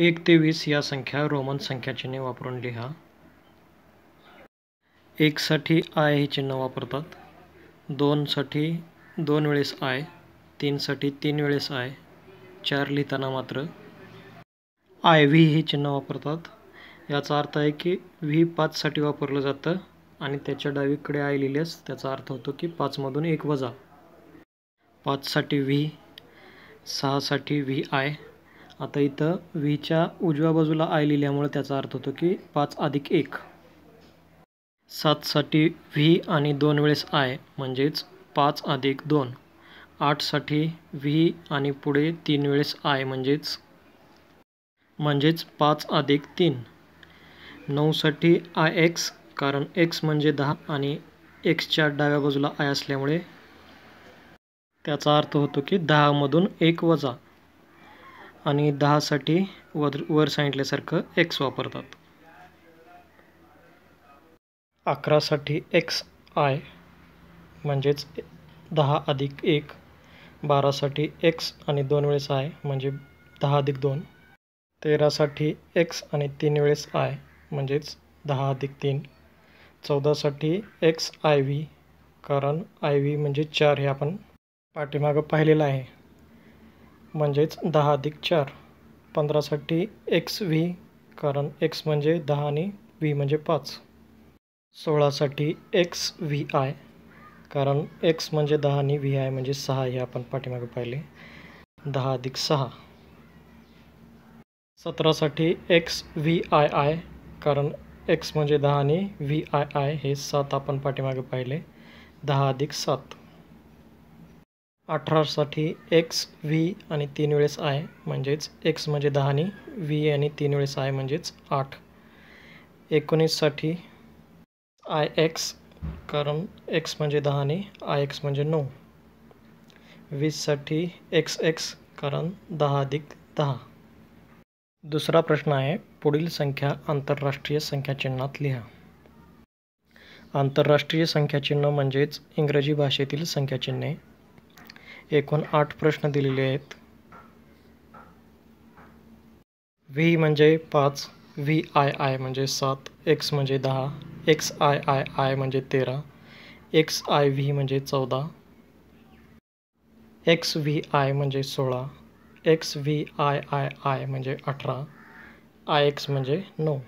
एक ते वीस या संख्या रोमन चिन्ह वापरून लिहा एकसाठी आय हे चिन्ह वापरतात दोनसाठी दोन वेळेस आय तीनसाठी तीन वेळेस आय चार लिहिताना मात्र आय व्ही हे चिन्ह वापरतात याचा अर्थ आहे की व्ही पाचसाठी वापरलं जातं आणि त्याच्या डावीकडे आय लिहिल्यास त्याचा अर्थ होतो की पाचमधून एक वजा पाचसाठी व्ही सहासाठी व्ही आय आता इथं व्हीच्या उजव्या बाजूला आय लिहिल्यामुळे त्याचा अर्थ होतो की पाच अधिक एक सातसाठी व्ही आणि दोन वेळेस आय म्हणजेच पाच अधिक दोन आठसाठी व्ही आणि पुढे तीन वेळेस आय म्हणजेच म्हणजेच पाच अधिक तीन नऊसाठी आय एक्स कारण एक्स म्हणजे दहा आणि एक्सच्या डाव्या बाजूला आय असल्यामुळे त्याचा अर्थ होतो की दहामधून एक वजा आणि दहासाठी वर वर सांगितल्यासारखं एक्स वापरतात अकरासाठी एक्स आय म्हणजेच दहा अधिक एक बारासाठी एक्स आणि दोन वेळेस आय म्हणजे दहा अधिक दोन तेरासाठी एक्स आणि तीन वेळेस आय म्हणजेच दहा अधिक तीन चौदासाठी एक्स आय व्ही कारण आय व्ही म्हणजे चार हे आपण पाठीमागं पाहिलेलं आहे म्हणजेच दहा अधिक चार पंधरासाठी एक्स व्ही कारण एक्स म्हणजे दहा आणि व्ही म्हणजे पाच सोळासाठी एक्स व्ही आय कारण एक्स म्हणजे दहा आणि व्ही आय म्हणजे सहा हे आपण पाठीमागे पाहिले दहा अधिक सहा सतरासाठी एक्स व्ही आय आय कारण एक्स म्हणजे दहा आणि व्ही आय आय हे सात आपण पाठीमागे पाहिले दहा अधिक सात अठरासाठी एक्स व्ही आणि तीन वेळेस आय म्हणजेच एक्स म्हणजे दहा आणि व्ही आणि तीन वेळेस आय म्हणजेच आठ एकोणीससाठी आय एक्स कारण एक्स म्हणजे दहा आणि आय एक्स म्हणजे नऊ वीससाठी एक्स एक्स कारण दहा अधिक दहा दुसरा प्रश्न आहे पुढील संख्या आंतरराष्ट्रीय संख्याचिन्हात लिहा आंतरराष्ट्रीय संख्याचिन्ह म्हणजेच इंग्रजी भाषेतील संख्याचिन्हे एकूण आठ प्रश्न दिलेले आहेत व्ही म्हणजे पाच व्ही आय आय म्हणजे सात एक्स म्हणजे दहा एक्स आय आय आय म्हणजे तेरा एक्स आय व्ही म्हणजे चौदा एक्स व्ही आय म्हणजे सोळा X V I I I म्हणजे अठरा आय एक्स म्हणजे नऊ